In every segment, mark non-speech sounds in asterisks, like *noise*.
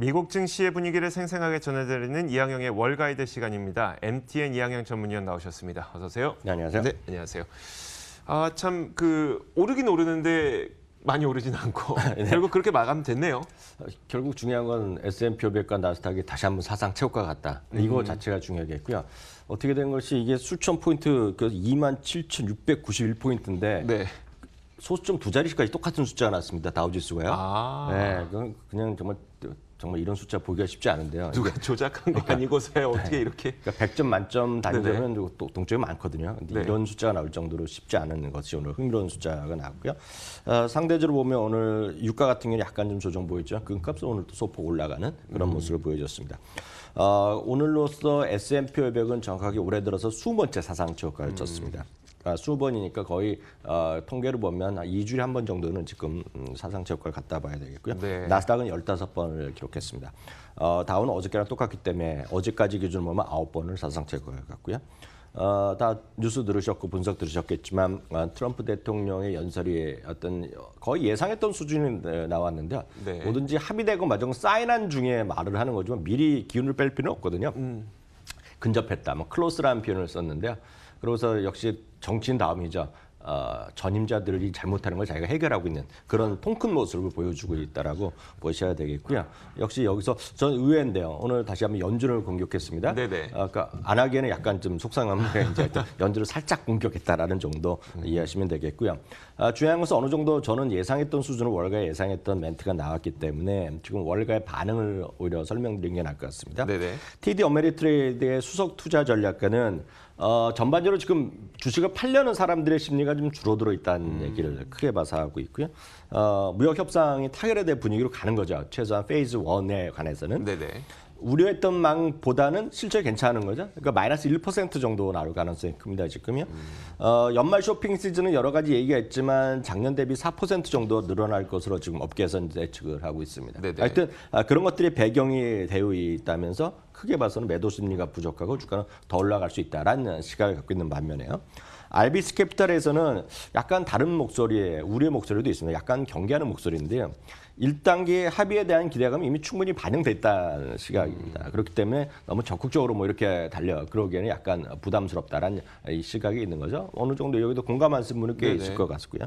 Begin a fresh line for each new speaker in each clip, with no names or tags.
미국 증시의 분위기를 생생하게 전해드리는 이항영의 월가이드 시간입니다. MTN 이항영 전문위원 나오셨습니다. 어서 오세요. 네, 안녕하세요. 네, 안녕하세요. 아, 참 그 오르긴 오르는데 많이 오르진 않고 *laughs* 네. 결국 그렇게 마감됐네요. 결국 중요한 건 S&P 500과 나스닥이 다시 한번 사상
최고가 같다. 이거 음. 자체가 중요하겠고요. 어떻게 된 것이 이게 수천 포인트 그 2만 7,691포인트인데 네. 소수점 두 자릿수까지 똑같은 숫자가 났습니다. 다우지수가요. 아. 네, 그냥 정말 정말 이런 숫자 보기가 쉽지 않은데요. 누가 그러니까 조작한 그아니고서 그러니까 어떻게 네. 이렇게? 그러니까 100점 만점 단점은 또 네, 네. 동점이 많거든요. 근데 네. 이런 숫자가 나올 정도로 쉽지 않은 것이 오늘 흥미로운 숫자가 나왔고요. 어, 상대적으로 보면 오늘 유가 같은 경우는 약간 좀 조정 보였죠. 금값은 오늘 또 소폭 올라가는 그런 음. 모습을 보여줬습니다. 어, 오늘로써 S&P 500은 정확하게 올해 들어서 수번째 사상 최고가를 음. 쳤습니다. 그러니까 수번이니까 거의 어, 통계를 보면 이주에 한 번 정도는 지금 음, 사상 최고를 갖다 봐야 되겠고요. 네. 나스닥은 열다섯 번을 기록했습니다. 어, 다운은 어저께랑 똑같기 때문에 어제까지 기준으로 보면 아홉 번을 사상 최고를 갖고요. 어, 다 뉴스 들으셨고 분석 들으셨겠지만 어, 트럼프 대통령의 연설이 어떤 거의 예상했던 수준이 네, 나왔는데 네. 뭐든지 합의되고 마정 사인한 중에 말을 하는 거지만 미리 기운을 뺄 필요는 없거든요. 음. 근접했다, 뭐 클로스라는 표현을 썼는데요. 그러고서 역시 정치인 다음이죠 어, 전임자들이 잘못하는 걸 자기가 해결하고 있는 그런 통 큰 모습을 보여주고 있다라고 보셔야 되겠고요. 역시 여기서 저 의외인데요. 오늘 다시 한번 연준을 공격했습니다. 네네. 아까 어, 그러니까 안 하기에는 약간 좀 속상한데 *laughs* 이제 연준을 살짝 공격했다라는 정도 음. 이해하시면 되겠고요. 아, 중요한 것은 어느 정도 저는 예상했던 수준을 월가에 예상했던 멘트가 나왔기 때문에 지금 월가의 반응을 오히려 설명드린 게 나을 것 같습니다. 네네. TD 어메리트레이드의 수석 투자 전략가는 어, 전반적으로 지금 주식을 팔려는 사람들의 심리가 좀 줄어들어 있다는 음. 얘기를 크게 봐서하고 있고요. 어, 무역 협상이 타결에 대한 분위기로 가는 거죠. 최소한 페이즈 원에 관해서는. 네네. 우려했던 망보다는 실제 괜찮은 거죠. 그러니까 마이너스 1% 정도 나올 가능성이 큽니다. 지금요. 음. 어, 연말 쇼핑 시즌은 여러 가지 얘기가 있지만 작년 대비 4% 정도 늘어날 것으로 지금 업계에서 는 예측을 하고 있습니다. 네네. 네. 하여튼 아, 그런 것들이 배경이 되어 있다면서 크게 봐서는 매도 심리가 부족하고 주가는 더 올라갈 수 있다라는 시각을 갖고 있는 반면에요. 알비스 캐피탈에서는 약간 다른 목소리에 우리의 목소리도 있습니다. 약간 경계하는 목소리인데요. 1단계 합의에 대한 기대감이 이미 충분히 반영됐다는 시각입니다. 음. 그렇기 때문에 너무 적극적으로 뭐 이렇게 달려 그러기에는 약간 부담스럽다라는 시각이 있는 거죠. 어느 정도 여기도 공감하시는 분은 꽤 네네. 있을 것 같고요.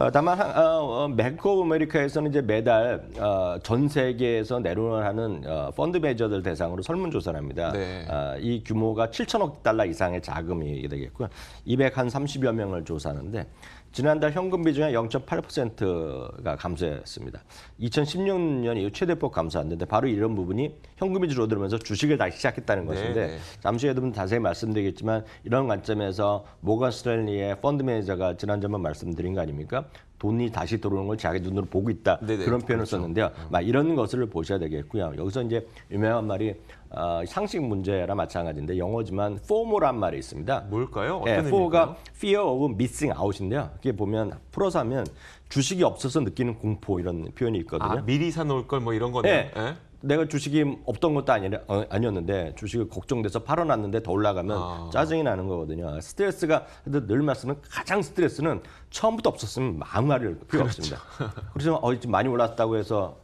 어, 다만 어, 어, 맥 오브 메리카에서는 이제 매달 어, 전 세계에서 내로원하는 어, 펀드 매니저들 대상으로 설문조사를 합니다. 네. 어, 이 규모가 7천억 달러 이상의 자금이 되겠고요. 230여 명을 조사하는데 지난달 현금 비중의 0.8%가 감소했습니다. 2016년 이후 최대폭 감소한데 바로 이런 부분이 현금이 줄어들면서 주식을 다시 시작했다는 네, 것인데 네 잠시 후에도 좀 자세히 말씀드리겠지만 이런 관점에서 모건 스탠리의 펀드 매니저가 지난주에 말씀드린 거 아닙니까? 돈이 다시 들어오는 걸 자기 눈으로 보고 있다 네네. 네, 그런 표현을 그렇죠. 썼는데요. 음. 막 이런 것을 보셔야 되겠고요. 여기서 이제 유명한 말이 어, 상식 문제라 마찬가지인데 영어지만 FOMO란 말이 있습니다.
뭘까요? 어떤 예, FOMO가
Fear of Missing Out인데요. 그게 보면 풀어서 하면 주식이 없어서 느끼는 공포 이런 표현이 있거든요. 아,
미리 사놓을 걸 뭐 이런 거네요. 예. 예?
내가 주식이 없던 것도 아니, 어, 아니었는데 주식을 걱정돼서 팔아놨는데 더 올라가면 아. 짜증이 나는 거거든요. 아, 스트레스가 늘 말씀은 가장 스트레스는 처음부터 없었으면 아무 말을 필요 그렇죠. 없습니다. 그래서 어, 지금 많이 올랐다고 해서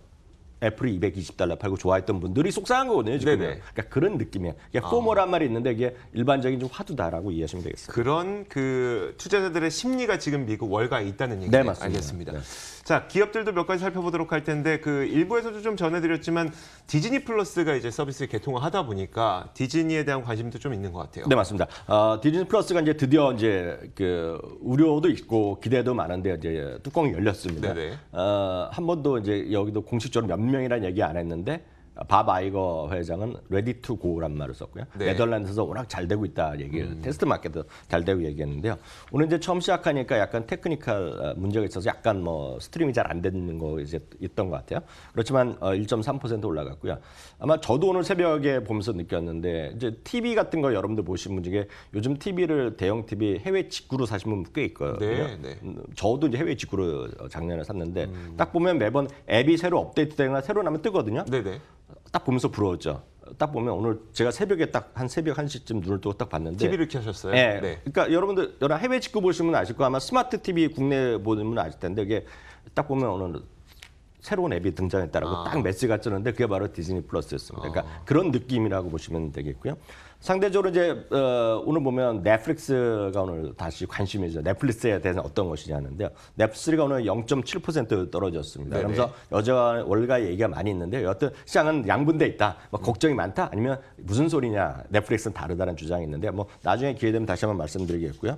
애플이 220달러 팔고 좋아했던 분들이 속상한 거거든요. 지금. 그러니까 그런
느낌이에요. 이게 그러니까 아. 포머란
말이 있는데 이게 일반적인 좀 화두다라고 이해하시면 되겠습니다.
그런 그 투자자들의 심리가 지금 미국 월가에 있다는 얘기죠. 네, 맞습니다. 알겠습니다. 네. 자, 기업들도 몇 가지 살펴보도록 할 텐데 그 일부에서도 좀 전해드렸지만 디즈니 플러스가 이제 서비스 개통을 하다 보니까 디즈니에 대한 관심도 좀 있는 것 같아요. 네,
맞습니다. 어, 디즈니 플러스가 이제 드디어 이제 그 우려도 있고 기대도 많은데 이제 뚜껑이 열렸습니다. 네네. 어, 한 번도 이제 여기도 공식적으로 몇몇 명이란 얘기 안 했는데 밥 아이거 회장은 레디 투 고란 말을 썼고요. 네. 네덜란드에서 워낙 잘 되고 있다 얘기를 음. 테스트 마켓도 잘 되고 얘기했는데요. 오늘 이제 처음 시작하니까 약간 테크니컬 어, 문제가 있어서 약간 뭐 스트림이 잘 안 되는 거 이제 있던 것 같아요. 그렇지만 1.3% 어, 올라갔고요. 아마 저도 오늘 새벽에 보면서 느꼈는데 이제 TV 같은 거 여러분들 보신 분 중에 요즘 TV를 대형 TV 해외 직구로 사신 분꽤 있거든요. 네, 네. 음, 저도 이제 해외 직구로 어, 작년에 샀는데 음. 딱 보면 매번 앱이 새로 업데이트되거나 새로 나면 뜨거든요. 네, 네. 딱 보면서 부러웠죠. 딱 보면 오늘 제가 새벽에 딱 한 새벽 한시쯤 눈을 뜨고 딱 봤는데 TV를
켜셨어요? 네. 네.
그러니까 여러분들 여러 해외 직구 보시면 아실 거 아마 스마트 TV 국내 보는 분 아실 텐데 이게 딱 보면 오늘 새로운 앱이 등장했다라고 아. 딱 메시가 뜨는데 그게 바로 디즈니 플러스였습니다. 그러니까 아. 그런 느낌이라고 보시면 되겠고요. 상대적으로 이제 어, 오늘 보면 넷플릭스가 오늘 다시 관심이죠. 넷플릭스에 대해서 어떤 것이냐는데요. 하 넷플릭스가 오늘 0.7% 떨어졌습니다. 그러면서 여자 월가 얘기가 많이 있는데 여하튼 시장은 양분돼 있다. 막 뭐 걱정이 많다. 아니면 무슨 소리냐. 넷플릭스는 다르다는 주장이 있는데 뭐 나중에 기회 되면 다시 한번 말씀드리겠고요.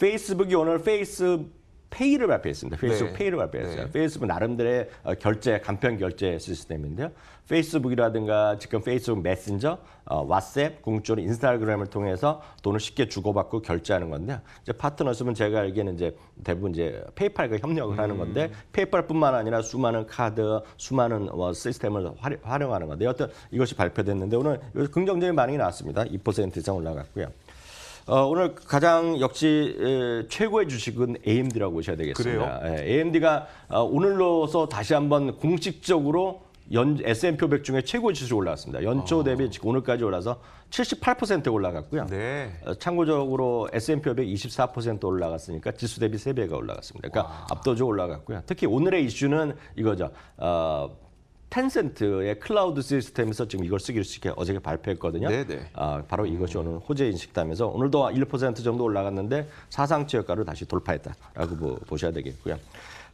페이스북이 오늘 페이스 페이를 발표했습니다. 페이스북 네. 페이를 발표했어요. 네. 페이스북 나름대로의 어, 결제 간편 결제 시스템인데요. 페이스북이라든가 지금 페이스북 메신저, 어, 왓셉 공적으로 인스타그램을 통해서 돈을 쉽게 주고받고 결제하는 건데요. 이제 파트너십은 제가 알기에는 이제 대부분 이제 페이팔과 협력을 음. 하는 건데 페이팔뿐만 아니라 수많은 카드, 수많은 어, 시스템을 활용하는 건데 어떤 이것이 발표됐는데 오늘 긍정적인 반응이 나왔습니다. 2% 이상 올라갔고요. 어, 오늘 가장 역시 에, 최고의 주식은 AMD라고 보셔야 되겠습니다. 그래요? 예, AMD가 어, 오늘로서 다시 한번 공식적으로 연 S&P 500 중에 최고 지수로 올라왔습니다. 연초 아. 대비 지금 오늘까지 올라서 78% 올라갔고요. 네. 어, 참고적으로 S&P 500 24% 올라갔으니까 지수 대비 3배가 올라갔습니다. 그러니까 압도적으로 올라갔고요. 특히 오늘의 이슈는 이거죠. 어, 텐센트의 클라우드 시스템에서 지금 이걸 쓰기 쉽게 어저께 발표했거든요. 네네. 네. 아, 바로 이것이 오늘 호재인 식당에서 오늘도 1% 아, 정도 올라갔는데 사상치유가를 다시 돌파했다라고 뭐, 보셔야 되겠고요.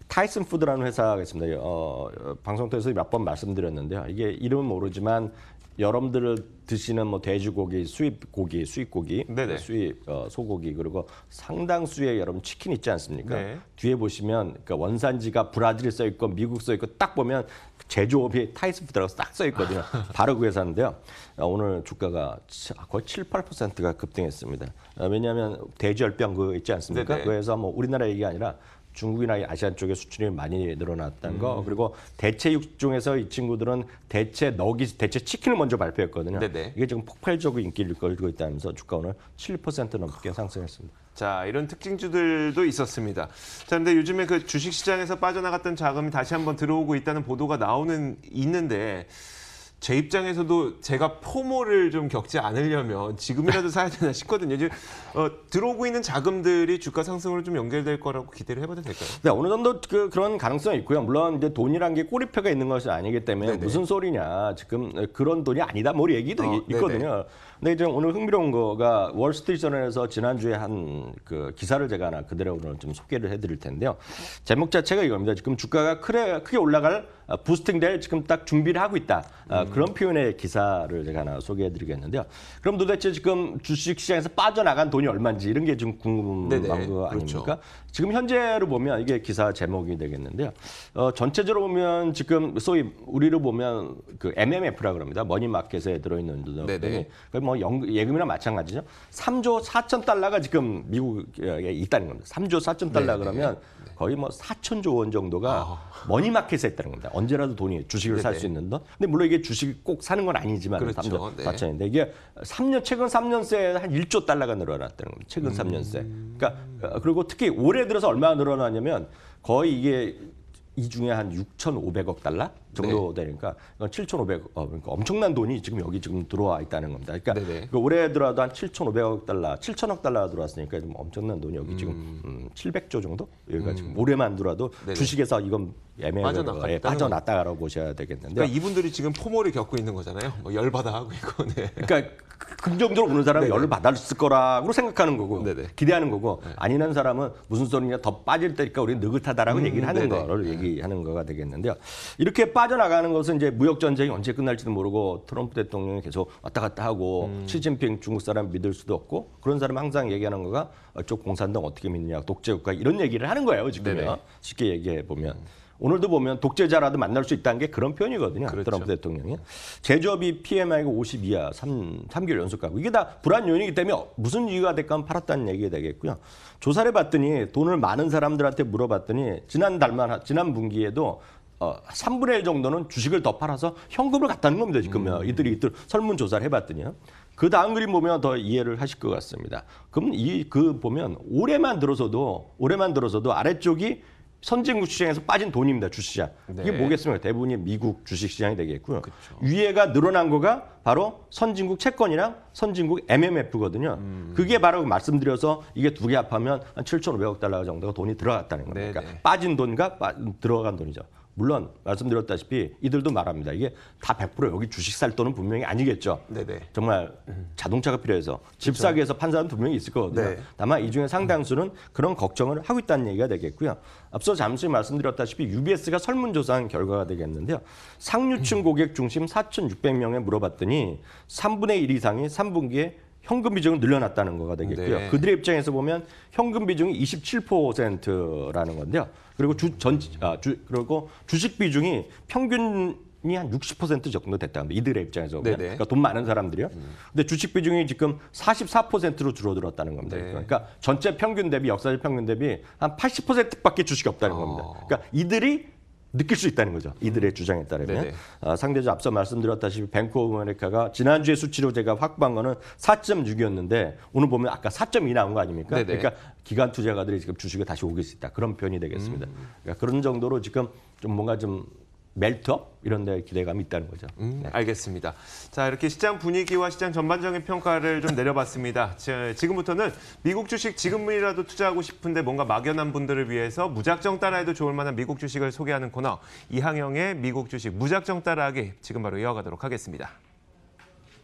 타이슨 푸드라는 회사가 있습니다. 어, 어 방송 통해서 몇 번 말씀드렸는데요. 이게 이름은 모르지만 여러분들 드시는 뭐 돼지고기, 수입고기, 수입고기, 네네. 수입 어, 소고기 그리고 상당수의 여러분 치킨 있지 않습니까? 네. 뒤에 보시면 그러니까 원산지가 브라질에 써 있고 미국 써 있고 딱 보면 제조업이 타이스푸드라고 딱써 있거든요. *laughs* 바로 그 회사인데요. 어, 오늘 주가가 아, 거의 7, 8%가 급등했습니다. 어, 왜냐하면 돼지열병 그 있지 않습니까? 네네. 그래서 뭐 우리나라 얘기 아니라 중국이나 아시아 쪽에 수출이 많이 늘어났던거 음. 그리고 대체 육 중에서 이 친구들은 대체 너기 대체 치킨을 먼저 발표했거든요. 네네. 네. 이게 지금 폭발적인 인기를 끌고 있다면서 주가 오늘 7% 넘게 상승했습니다.
자 이런 특징주들도 있었습니다. 자그데 요즘에 그 주식시장에서 빠져나갔던 자금이 다시 한번 들어오고 있다는 보도가 나오는 있는데 제 입장에서도 제가 포모를 좀 겪지 않으려면 지금이라도 사야 되나 싶거든요. 이제 어, 들어오고 있는 자금들이 주가 상승으로 좀 연결될 거라고 기대를 해봐도 될까요?
네, 어느 정도 그, 런 가능성이 있고요. 물론 이제 돈이란 게 꼬리표가 있는 것이 아니기 때문에 네네. 네. 무슨 소리냐. 지금 네, 그런 돈이 아니다. 뭐 얘기도 어, 네, 있거든요. 근데 이제 오늘 흥미로운 거가 월스트리트저널에서 지난주에 한 그 기사를 제가 하나 그대로 오늘 좀 소개를 해드릴 텐데요. 제목 자체가 이겁니다. 지금 주가가 크게 올라갈 아, 부스팅될 지금 딱 준비를 하고 있다. 음. 그런 표현의 기사를 제가 하나 소개해드리겠는데요. 그럼 도대체 지금 주식시장에서 빠져나간 돈이 얼마인지 이런 게 지금 궁금한 거 그렇죠. 아닙니까? 그렇죠. 지금 현재로 보면 이게 기사 제목이 되겠는데요. 어, 전체적으로 보면 지금 소위 우리로 보면 그 MMF라 그럽니다. 머니마켓에 들어있는 돈이 뭐 연, 예금이나 마찬가지죠. 3조 4천 달러가 지금 미국에 있다는 겁니다. 3조 4천 달러 네네. 그러면 네. 거의 뭐 4천조 원 정도가 아. 머니마켓에 있다는 겁니다. 언제라도 돈이 주식을 살 수 있는 돈. 근데 물론 이게 주식 꼭 사는 건 아니지만 그렇죠. 4천인데 이게 3년 최근 3년 새한 1조 달러가 늘어났다는 겁니다. 최근 음. 3년 새. 그러니까 어, 그리고 특히 올해 들어서 얼마나 늘어나냐면 거의 이게 이 중에 한 6,500억 달러 정도 네. 되니까 7,500억 어, 그러니까 엄청난 돈이 지금 여기 지금 들어와 있다는 겁니다. 그러니까 그 올해 들어도 한 7,500억 달러, 7,000억 달러 들어왔으니까 좀 엄청난 돈이 여기 음. 지금 음, 700조 정도 여기가 음. 지금 올해만 들어도 주식에서 이건 애매하게 예, 빠져났다라고 보셔야 되겠는데. 그러니까
이분들이 지금 포모를 겪고 있는 거잖아요. 뭐 열받아 하고 있고. 네.
그러니까 긍정적으로 보는 사람이 열을 받았을 거라고 생각하는 거고 네네. 기대하는 거고 네. 아니란 사람은 무슨 소리냐 더 빠질 때니까 우리 느긋하다라고 음, 얘기를 하는 네네. 거를 네. 얘기하는 거가 되겠는데요. 이렇게 빠져나가는 것은 이제 무역 전쟁이 언제 끝날지도 모르고 트럼프 대통령이 계속 왔다 갔다 하고 음. 시진핑 중국 사람 믿을 수도 없고 그런 사람 항상 얘기하는 거가 어, 쪽 공산당 어떻게 믿냐 느 독재국가 이런 얘기를 하는 거예요 지금 쉽게 얘기해 보면. 음. 오늘도 보면 독재자라도 만날 수 있다는 게 그런 표현이거든요. 그렇죠. 트럼프 대통령이. 제조업이 PMI가 50 이하 3, 3개월 연속 가고 이게 다 불안 요인이기 때문에 무슨 이유가 됐건 팔았다는 얘기가 되겠고요. 조사를 해봤더니 돈을 많은 사람들한테 물어봤더니 지난 달만 지난 분기에도 3분의 어, 1 정도는 주식을 더 팔아서 현금을 갖다는 겁니다. 지금 음. 이들이 이들 설문조사를 해봤더니요. 그 다음 그림 보면 더 이해를 하실 것 같습니다. 그럼 이 그 보면 올해만 들어서도 올해만 들어서도 아래쪽이 선진국 시장에서 빠진 돈입니다 주시장 식 네. 이게 뭐겠습니까 그러니까 대부분이 미국 주식시장이 되겠고요 그쵸. 위에가 늘어난 거가 바로 선진국 채권이랑 선진국 MMF거든요 음. 그게 바로 말씀드려서 이게 두 개 합하면 한 7,500억 달러 정도가 돈이 들어갔다는 겁니다 네, 그러니까 네. 빠진 돈과 빠, 들어간 돈이죠 물론 말씀드렸다시피 이들도 말합니다. 이게 다 100% 여기 주식 살 돈은 분명히 아니겠죠. 네네. 정말 자동차가 필요해서 집그렇 사기 위해서 판 사람 분명히 있을 거거든요. 네. 다만 이 중에 상당수는 그런 걱정을 하고 있다는 얘기가 되겠고요. 앞서 잠시 말씀드렸다시피 UBS가 설문조사한 결과가 되겠는데요. 상류층 *laughs* 고객 중심 4,600명에 물어봤더니 3분의 1 이상이 3분기에 현금 비중을 늘려놨다는 거가 되겠고요. 네. 그들의 입장에서 보면 현금 비중이 27%라는 건데요. 그리고 주 전 아, 주 그리고 주식 비중이 평균 이한 60% 정도 됐다. 는데 이들의 입장에서 보면. 네 그러니까 돈 많은 사람들이요. 음. 근데 주식 비중이 지금 44%로 줄어들었다는 겁니다. 네. 그러니까 전체 평균 대비 역사적 평균 대비 한 80%밖에 주식이 없다는 어. 겁니다. 그러니까 이들이 느낄 수 있다는 거죠. 이들의 음. 주장에 따르면 아, 상대적 앞서 말씀드렸다시피 뱅크 오브 아메리카가 지난주에 수치로 제가 확보한 거는 4.6이었는데 오늘 보면 아까 4.2 나온 거 아닙니까? 네네. 그러니까 기관 투자가들이 지금 주식을 다시 오길 수 있다. 그런 편이 되겠습니다. 음. 그러니까 그런 정도로 지금 좀 뭔가 좀
멜트업 이런 데 기대감이 있다는 거죠. 음, 네. 알겠습니다. 자 이렇게 시장 분위기와 시장 전반적인 평가를 좀 내려봤습니다. 자, 지금부터는 미국 주식 지금이라도 투자하고 싶은데 뭔가 막연한 분들을 위해서 무작정 따라해도 좋을 만한 미국 주식을 소개하는 코너 이항영의 미국 주식 무작정 따라하기 지금 바로 이어가도록 하겠습니다.